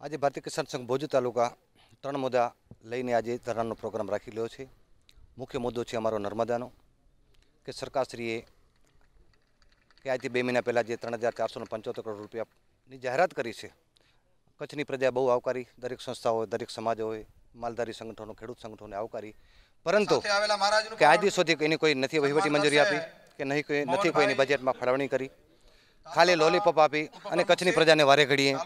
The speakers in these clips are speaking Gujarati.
આજે ભારતીય કિસાન સંઘ ભોજ તાલુકા ત્રણ મુદ્દા લઈને આજે ધરણાનો પ્રોગ્રામ રાખી લ્યો છે મુખ્ય મુદ્દો છે અમારો નર્મદાનો કે સરકારશ્રીએ કે આજથી બે મહિના પહેલાં જે ત્રણ હજાર ચારસો પંચોતેર કરોડ રૂપિયાની જાહેરાત કરી છે કચ્છની પ્રજા બહુ આવકારી દરેક સંસ્થાઓએ દરેક સમાજોએ માલધારી સંગઠનો ખેડૂત સંગઠનોને આવકારી પરંતુ કે આજે સુધી એની કોઈ નથી વહીવટી મંજૂરી આપી કે નહીં કોઈ નથી કોઈની બજેટમાં ફાળવણી કરી ખાલી લોલીપોપ આપી અને કચ્છની પ્રજાને વારે ઘડીએ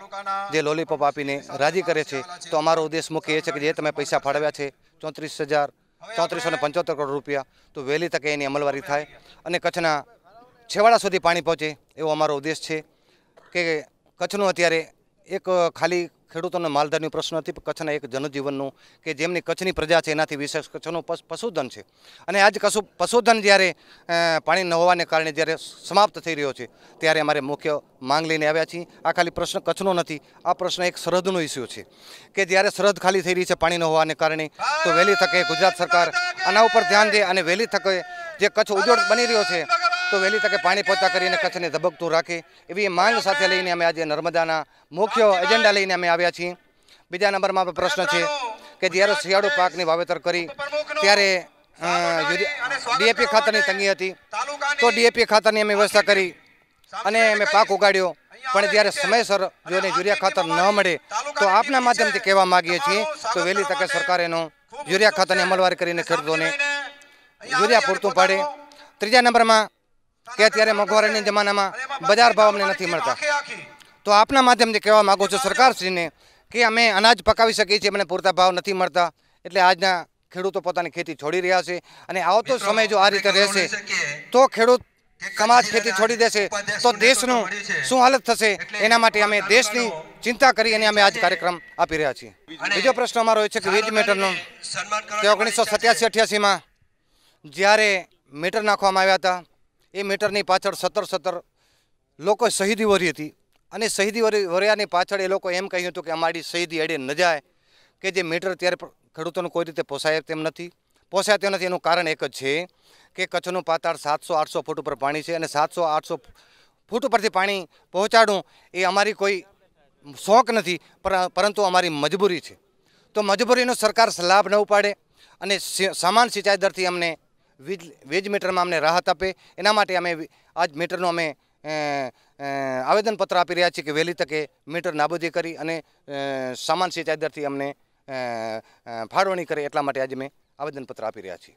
જે લોલીપોપ આપીને રાજી કરે છે તો અમારો ઉદ્દેશ મુખ્ય એ છે કે જે તમે પૈસા ફાળવ્યા છે ચોત્રીસ હજાર ચોત્રીસો પંચોતેર કરોડ રૂપિયા તો વહેલી તકે એની અમલવારી થાય અને કચ્છના છેવાડા સુધી પાણી પહોંચે એવો અમારો ઉદ્દેશ છે કે કચ્છનું અત્યારે એક ખાલી ખેડૂતોનો માલધારીનો પ્રશ્ન નથી કચ્છના એક જનજીવનનું કે જેમની કચ્છની પ્રજા છે એનાથી વિશેષ કચ્છનું પશુધન છે અને આજ કશું પશુધન જ્યારે પાણી ન હોવાને કારણે જ્યારે સમાપ્ત થઈ રહ્યો છે ત્યારે અમારે મુખ્ય માંગ લઈને આવ્યા છીએ આ ખાલી પ્રશ્ન કચ્છનો નથી આ પ્રશ્ન એક સરહદનો ઇસ્યુ છે કે જ્યારે સરહદ ખાલી થઈ રહી છે પાણી ન હોવાને કારણે તો વહેલી તકે ગુજરાત સરકાર આના ઉપર ધ્યાન દે અને વહેલી તકે જે કચ્છ ઉજ્જવળ બની રહ્યો છે તો વહેલી તકે પાણી પહોંચતા કરીને કચ્છને ધબકતું રાખે એવી માંગ સાથે લઈને અમે આજે નર્મદાના મુખ્ય એજન્ડા લઈને અમે આવ્યા છીએ બીજા નંબરમાં પ્રશ્ન છે કે જ્યારે શિયાળુ પાકની વાવેતર કરી ત્યારે ડીએપી ખાતરની તંગી હતી તો ડીએપી ખાતરની અમે વ્યવસ્થા કરી અને અમે પાક ઉગાડ્યો પણ જ્યારે સમયસર જો એને યુરિયા ખાતર ન મળે તો આપના માધ્યમથી કહેવા માગીએ છીએ તો વહેલી તકે સરકાર એનો યુરિયા ખાતરની અમલવારી કરીને ખેડૂતોને યુરિયા પૂરતું પાડે ત્રીજા નંબરમાં કે અત્યારે મોંઘવારીના જમાનામાં બજાર ભાવ અમને નથી મળતા તો આપના માધ્યમથી કહેવા માગું છું સરકારશ્રીને કે અમે અનાજ પકાવી શકીએ છીએ મને પૂરતા ભાવ નથી મળતા એટલે આજના ખેડૂતો પોતાની ખેતી છોડી રહ્યા છે અને આવતો સમય જો આ રીતે રહેશે તો ખેડૂત સમાજ ખેતી છોડી દેશે તો દેશનું શું હાલત થશે એના માટે અમે દેશની ચિંતા કરી અને અમે આજ કાર્યક્રમ આપી રહ્યા છીએ બીજો પ્રશ્ન અમારો એ છે કે વીજ મીટરનો કે ઓગણીસો સત્યાસી અઠ્યાસીમાં જ્યારે મીટર નાખવામાં આવ્યા હતા એ મીટરની પાછળ સત્તર સત્તર લોકો શહીદી વરી હતી અને શહીદી વરી વર્યાની પાછળ એ લોકો એમ કહ્યું હતું કે અમારી શહીદી એડે ન જાય કે જે મીટર ત્યારે ખેડૂતોને કોઈ રીતે પોસાય તેમ નથી પોસાય તેમ નથી એનું કારણ એક જ છે કે કચ્છનું પાતાળ સાતસો આઠસો ફૂટ ઉપર પાણી છે અને સાતસો આઠસો ફૂટ ઉપરથી પાણી પહોંચાડવું એ અમારી કોઈ શોખ નથી પરંતુ અમારી મજબૂરી છે તો મજબૂરીનો સરકાર લાભ ન ઉપાડે અને સામાન સિંચાઈ દરથી અમને વીજ વીજ મીટરમાં અમને રાહત આપે એના માટે અમે આજ મીટરનું અમે આવેદનપત્ર આપી રહ્યા છીએ કે વહેલી તકે મીટર નાબૂદી કરી અને સામાન સિંચાઈ દરથી અમને ફાળવણી કરે એટલા માટે આજે મેં આવેદનપત્ર આપી રહ્યા છીએ